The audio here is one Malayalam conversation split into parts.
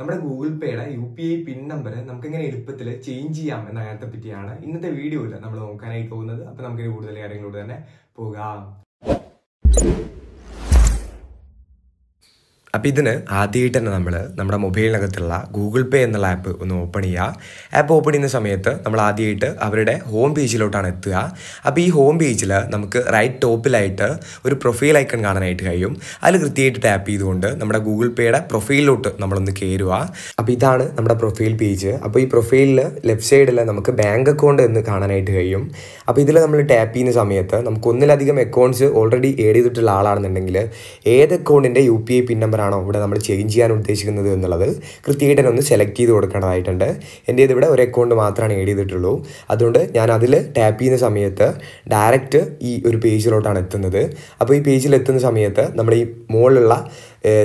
നമ്മുടെ ഗൂഗിൾ പേയുടെ U P I PIN number നമുക്ക് എങ്ങനെ എളുപ്പത്തിൽ ചേഞ്ച് ചെയ്യാം എന്ന കാര്യത്തെ പറ്റിയാണ് ഇന്നത്തെ വീഡിയോയിൽ നമ്മൾ നോക്കാനായി പോകുന്നത് അപ്പൊ നമുക്ക് കൂടുതൽ കാര്യങ്ങളോട് തന്നെ പോകാം അപ്പോൾ ഇതിന് ആദ്യമായിട്ട് തന്നെ നമ്മൾ നമ്മുടെ മൊബൈലിനകത്തുള്ള ഗൂഗിൾ പേ എന്നുള്ള ആപ്പ് ഒന്ന് ഓപ്പൺ ചെയ്യുക ആപ്പ് ഓപ്പൺ ചെയ്യുന്ന സമയത്ത് നമ്മൾ ആദ്യമായിട്ട് അവരുടെ ഹോം പേജിലോട്ടാണ് എത്തുക അപ്പോൾ ഈ ഹോം പേജിൽ നമുക്ക് റൈറ്റ് ടോപ്പിലായിട്ട് ഒരു പ്രൊഫൈൽ ഐക്കൺ കാണാനായിട്ട് കഴിയും അതിൽ കൃത്യമായിട്ട് ടാപ്പ് ചെയ്തുകൊണ്ട് നമ്മുടെ ഗൂഗിൾ പേയുടെ പ്രൊഫൈലിലോട്ട് നമ്മളൊന്ന് കയറുക അപ്പോൾ ഇതാണ് നമ്മുടെ പ്രൊഫൈൽ പേജ് അപ്പോൾ ഈ പ്രൊഫൈലിൽ ലെഫ്റ്റ് സൈഡിൽ നമുക്ക് ബാങ്ക് അക്കൗണ്ട് എന്ന് കാണാനായിട്ട് കഴിയും അപ്പോൾ ഇതിൽ നമ്മൾ ടാപ്പ് ചെയ്യുന്ന സമയത്ത് നമുക്ക് ഒന്നിലധികം അക്കൗണ്ട്സ് ഓൾറെഡി ഏഡ് ചെയ്തിട്ടുള്ള ആളാണെന്നുണ്ടെങ്കിൽ ഏത് അക്കൗണ്ടിൻ്റെ U P I PIN number നമ്പറാണോ ഇവിടെ നമ്മൾ ചേഞ്ച് ചെയ്യാൻ ഉദ്ദേശിക്കുന്നത് എന്നുള്ളത് കൃത്യമായിട്ട് ഒന്ന് സെലക്ട് ചെയ്ത് കൊടുക്കേണ്ടതായിട്ടുണ്ട് എൻ്റെ ഇതിവിടെ ഒരു അക്കൗണ്ട് മാത്രമാണ് ഏഡ് ചെയ്തിട്ടുള്ളൂ അതുകൊണ്ട് ഞാൻ അതിൽ ടാപ്പ് ചെയ്യുന്ന സമയത്ത് ഡയറക്റ്റ് ഈ ഒരു പേജിലോട്ടാണ് എത്തുന്നത് അപ്പോൾ ഈ പേജിൽ എത്തുന്ന സമയത്ത് നമ്മൾ ഈ മുകളിലുള്ള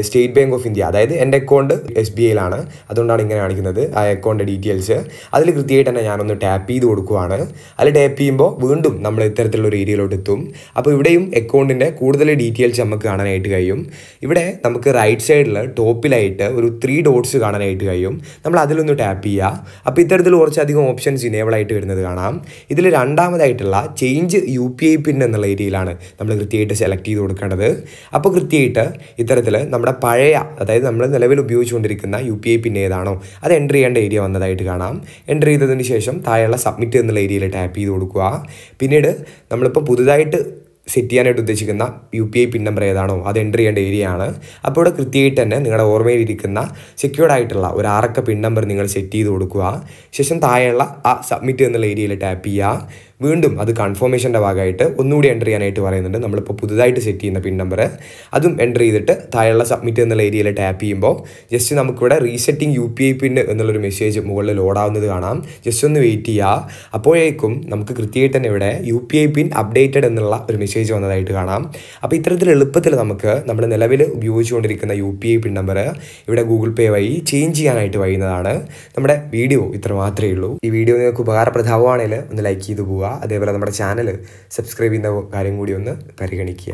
സ്റ്റേറ്റ് ബാങ്ക് ഓഫ് ഇന്ത്യ അതായത് എൻ്റെ അക്കൗണ്ട് എസ് ബി ഐയിലാണ് അതുകൊണ്ടാണ് ഇങ്ങനെ കാണിക്കുന്നത് ആ അക്കൗണ്ട് ഡീറ്റെയിൽസ് അതിൽ കൃത്യമായിട്ട് തന്നെ ഞാനൊന്ന് ടാപ്പ് ചെയ്ത് കൊടുക്കുവാണ് അതിൽ ടാപ്പ് ചെയ്യുമ്പോൾ വീണ്ടും നമ്മൾ ഇത്തരത്തിലുള്ള ഒരു ഏരിയയിലോട്ട് എത്തും അപ്പോൾ ഇവിടെയും അക്കൗണ്ടിൻ്റെ കൂടുതൽ ഡീറ്റെയിൽസ് നമുക്ക് കാണാനായിട്ട് കഴിയും ഇവിടെ നമുക്ക് റൈറ്റ് സൈഡിൽ ടോപ്പിലായിട്ട് ഒരു ത്രീ ഡോട്ട്സ് കാണാനായിട്ട് കഴിയും നമ്മൾ അതിലൊന്ന് ടാപ്പ് ചെയ്യുക അപ്പോൾ ഇത്തരത്തിൽ കുറച്ചധികം ഓപ്ഷൻസ് ഇനേബിൾ ആയിട്ട് വരുന്നത് കാണാം ഇതിൽ രണ്ടാമതായിട്ടുള്ള change U P I PIN എന്നുള്ള ഏരിയയിലാണ് നമ്മൾ കൃത്യമായിട്ട് സെലക്ട് ചെയ്ത് കൊടുക്കേണ്ടത് അപ്പോൾ കൃത്യമായിട്ട് ഇത്തരത്തിൽ നമ്മുടെ പഴയ അതായത് നമ്മൾ നിലവിൽ ഉപയോഗിച്ചുകൊണ്ടിരിക്കുന്ന യു പി ഐ പിൻ ഏതാണോ അത് എൻ്റർ ചെയ്യേണ്ട ഏരിയ വന്നതായിട്ട് കാണാം എൻ്റർ ചെയ്തതിന് ശേഷം താഴെയുള്ള സബ്മിറ്റ് എന്നുള്ള ഏരിയയിൽ ടാപ്പ് ചെയ്ത് കൊടുക്കുക പിന്നീട് നമ്മളിപ്പോൾ പുതുതായിട്ട് സെറ്റ് ചെയ്യാനായിട്ട് ഉദ്ദേശിക്കുന്ന U P I PIN number ഏതാണോ അത് എൻ്റർ ചെയ്യേണ്ട ഏരിയ ആണ് അപ്പോൾ ഇവിടെ കൃത്യമായിട്ട് തന്നെ നിങ്ങളുടെ ഓർമ്മയിലിരിക്കുന്ന സെക്യൂർഡ് ആയിട്ടുള്ള ഒരു ആറക്ക പിൻ നമ്പർ നിങ്ങൾ സെറ്റ് ചെയ്ത് കൊടുക്കുക ശേഷം താഴെയുള്ള ആ സബ്മിറ്റ് എന്നുള്ള ഏരിയയിൽ ടാപ്പ് ചെയ്യുക വീണ്ടും അത് കൺഫർമേഷൻ്റെ ഭാഗമായിട്ട് ഒന്നുകൂടി എൻ്റർ ചെയ്യാനായിട്ട് പറയുന്നുണ്ട് നമ്മളിപ്പോൾ പുതുതായിട്ട് സെറ്റ് ചെയ്യുന്ന പിൻ നമ്പർ അതും എൻ്റർ ചെയ്തിട്ട് താഴെയുള്ള സബ്മിറ്റ് എന്നുള്ള ഏരിയയിൽ ടാപ്പ് ചെയ്യുമ്പോൾ ജസ്റ്റ് നമുക്കിവിടെ resetting U P I PIN എന്നുള്ളൊരു മെസ്സേജ് മുകളിൽ ലോഡാവുന്നത് കാണാം ജസ്റ്റ് ഒന്ന് വെയിറ്റ് ചെയ്യുക അപ്പോഴേക്കും നമുക്ക് കൃത്യമായിട്ട് തന്നെ ഇവിടെ U P I PIN updated എന്നുള്ള ഒരു മെസ്സേജ് വന്നതായിട്ട് കാണാം അപ്പോൾ ഇത്തരത്തിൽ എളുപ്പത്തിൽ നമുക്ക് നമ്മുടെ നിലവിൽ ഉപയോഗിച്ചുകൊണ്ടിരിക്കുന്ന U P I PIN number ഇവിടെ ഗൂഗിൾ പേ വഴി ചേഞ്ച് ചെയ്യാനായിട്ട് കഴിയുന്നതാണ് നമ്മുടെ വീഡിയോ ഇത്ര മാത്രമേ ഉള്ളൂ ഈ വീഡിയോ നിങ്ങൾക്ക് ഉപകാരപ്രദമാവുകയാണെങ്കിൽ ഒന്ന് ലൈക്ക് ചെയ്ത് പോവുക അതേപോലെ നമ്മുടെ ചാനൽ സബ്സ്ക്രൈബ് ചെയ്യുന്ന കാര്യം കൂടി ഒന്ന് പരിഗണിക്കുക